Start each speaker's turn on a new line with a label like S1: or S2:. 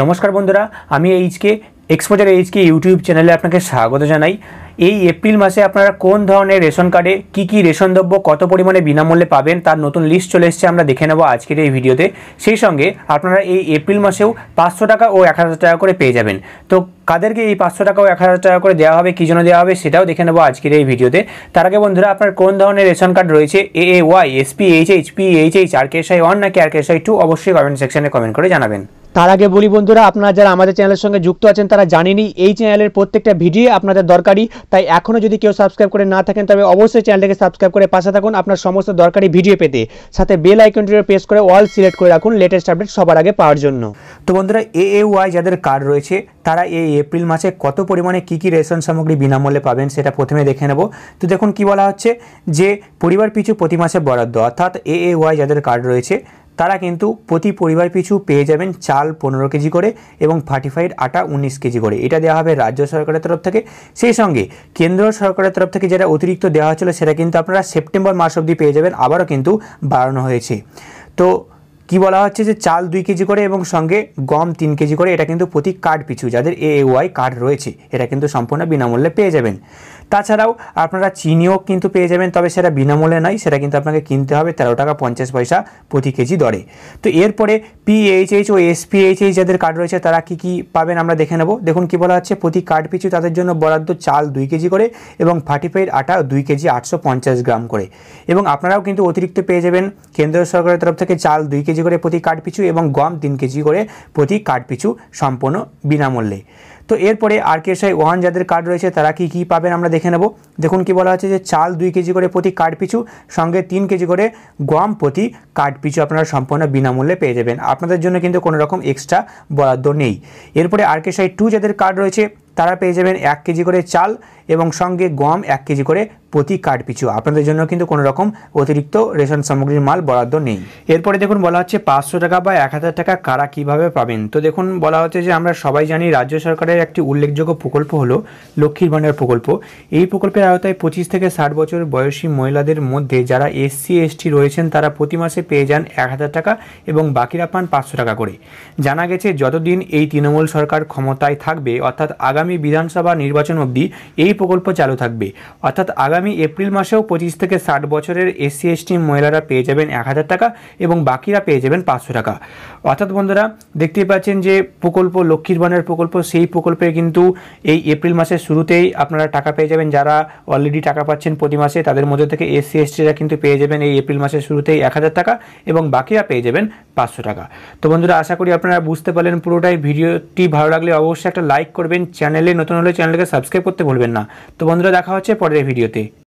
S1: নমস্কার বন্ধুরা আমি এইচকে এক্সপোজার এইচকে ইউটিউব চ্যানেলে আপনাকে স্বাগত জানাই এই এপ্রিল মাসে আপনারা কোন ধরনের রেশন কার্ডে কি কি রেশন দ্রব্য কত পরিমাণে বিনামূল্যে পাবেন তার নতুন লিস্ট চলে এসছে আমরা দেখে নেব আজকের এই ভিডিওতে সেই সঙ্গে আপনারা এই এপ্রিল মাসেও পাঁচশো টাকা ও এক হাজার টাকা করে পেয়ে যাবেন তো কাদেরকে এই পাঁচশো টাকা ও এক হাজার টাকা করে দেওয়া হবে কী জন্য দেওয়া হবে সেটাও দেখে নেব আজকের এই ভিডিওতে তার আগে বন্ধুরা আপনার কোন ধরনের রেশন কার্ড রয়েছে A A Y SP H H P H H R KSY one নাকি আর কেএসআই টু অবশ্যই কমেন্ট সেকশনে কমেন্ট করে জানাবেন তার আগে বলি বন্ধুরা আপনারা যারা আমাদের চ্যানেলের সঙ্গে যুক্ত আছেন তারা জানেনি এই চ্যানেলের প্রত্যেকটা ভিডিও আপনাদের দরকারি তাই এখনও যদি কেউ সাবস্ক্রাইব করে না থাকেন তবে অবশ্যই চ্যানেলটাকে সাবস্ক্রাইব করে পাশে থাকুন আপনার সমস্ত দরকারি ভিডিও পেতে সাথে বেল আইকনটি প্রেস করে অল সিলেক্ট করে রাখুন লেটেস্ট আপডেট সবার আগে পাওয়ার জন্য তো বন্ধুরা এ এ ওয়াই যাদের কার্ড রয়েছে তারা এই এপ্রিল মাসে কত পরিমাণে কী কী রেশন সামগ্রী বিনামূল্যে পাবেন সেটা প্রথমে দেখে নেব তো দেখুন কি বলা হচ্ছে যে পরিবার পিছু প্রতি মাসে বরাদ্দ অর্থাৎ এ এ ওয়াই যাদের কার্ড রয়েছে তারা কিন্তু প্রতি পরিবার পিছু পেয়ে যাবেন চাল পনেরো কেজি করে এবং ফার্টিফাইড আটা উনিশ কেজি করে এটা দেওয়া হবে রাজ্য সরকারের তরফ থেকে সেই সঙ্গে কেন্দ্র সরকারের তরফ থেকে যেটা অতিরিক্ত দেওয়া হয়েছিল সেটা কিন্তু আপনারা সেপ্টেম্বর মাস অবধি পেয়ে যাবেন আবারও কিন্তু বাড়ানো হয়েছে তো কি বলা হচ্ছে যে চাল দুই কেজি করে এবং সঙ্গে গম তিন কেজি করে এটা কিন্তু প্রতি কার্ড পিছু যাদের এ ওয়াই কার্ড রয়েছে এটা কিন্তু সম্পূর্ণ বিনামূল্যে পেয়ে যাবেন তাছাড়াও আপনারা চিনিও কিন্তু পেয়ে যাবেন তবে সেটা বিনামূল্যে নয় সেটা কিন্তু আপনাকে কিনতে হবে তেরো টাকা পঞ্চাশ পয়সা প্রতি কেজি দরে তো এরপরে পিএইচএইচ ও এসপিএইচএইচ যাদের কার্ড রয়েছে তারা কি কি পাবেন আমরা দেখে নেব দেখুন কি বলা হচ্ছে প্রতি কার্ড পিছু তাদের জন্য বরাদ্দ চাল দুই কেজি করে এবং ফার্টিফাইড আটা দুই কেজি আটশো গ্রাম করে এবং আপনারাও কিন্তু অতিরিক্ত পেয়ে যাবেন কেন্দ্র সরকারের তরফ থেকে চাল দুই কেজি করে প্রতি কার্ড পিছু এবং গম তিন কেজি করে প্রতি কার্ড পিছু সম্পূর্ণ বিনামূল্যে তো এরপরে আর কে সাই ওয়ান যাদের কার্ড রয়েছে তারা কি কি পাবেন আমরা দেখে নেব দেখুন কি বলা হচ্ছে যে চাল দুই কেজি করে প্রতি কার্ড পিছু সঙ্গে তিন কেজি করে গম প্রতি কার্ড পিছু আপনারা সম্পূর্ণ বিনামূল্যে পেয়ে যাবেন আপনাদের জন্য কিন্তু কোনো রকম এক্সট্রা বরাদ্দ নেই এরপরে আর কে সাই টু যাদের কার্ড রয়েছে তারা পেয়ে যাবেন এক কেজি করে চাল এবং সঙ্গে গম এক কেজি করে প্রতি কার্ড পিছু আপনাদের জন্য কিন্তু কোনো রকম অতিরিক্ত রেশন সামগ্রীর মাল বরাদ্দ নেই এরপরে দেখুন বলা হচ্ছে পাঁচশো টাকা বা এক হাজার টাকা কারা কিভাবে পাবেন তো দেখুন বলা হচ্ছে যে আমরা সবাই জানি রাজ্য সরকারের একটি উল্লেখযোগ্য প্রকল্প হলো লক্ষ্মীর ভাণ্ডার প্রকল্প এই প্রকল্পের আওতায় পঁচিশ থেকে ষাট বছর বয়সী মহিলাদের মধ্যে যারা এসসি এসটি রয়েছেন তারা প্রতি মাসে পেয়ে যান এক হাজার টাকা এবং বাকিরা পান পাঁচশো টাকা করে জানা গেছে যতদিন এই তৃণমূল সরকার ক্ষমতায় থাকবে অর্থাৎ আগামী বিধানসভা নির্বাচন অবধি এই এই প্রকল্প চালু থাকবে অর্থাৎ আগামী এপ্রিল মাসেও পঁচিশ থেকে ষাট বছরের এসসি এসটি মহিলারা পেয়ে যাবেন এক হাজার টাকা এবং বাকিরা পেয়ে যাবেন পাঁচশো টাকা অর্থাৎ বন্ধুরা দেখতেই পাচ্ছেন যে প্রকল্প লক্ষ্মীর বানের প্রকল্প সেই প্রকল্পে কিন্তু এই এপ্রিল মাসের শুরুতেই আপনারা টাকা পেয়ে যাবেন যারা অলরেডি টাকা পাচ্ছেন প্রতি মাসে তাদের মধ্যে থেকে এসসি এসটিরা কিন্তু পেয়ে যাবেন এই এপ্রিল মাসের শুরুতেই এক হাজার টাকা এবং বাকিরা পেয়ে যাবেন পাঁচশো টাকা তো বন্ধুরা আশা করি আপনারা বুঝতে পারলেন পুরোটাই ভিডিওটি ভালো লাগলে অবশ্যই একটা লাইক করবেন চ্যানেলে নতুন হলে চ্যানেলকে সাবস্ক্রাইব করতে ভুলবেন না তো বন্ধুরা দেখা হচ্ছে পরের ভিডিওতে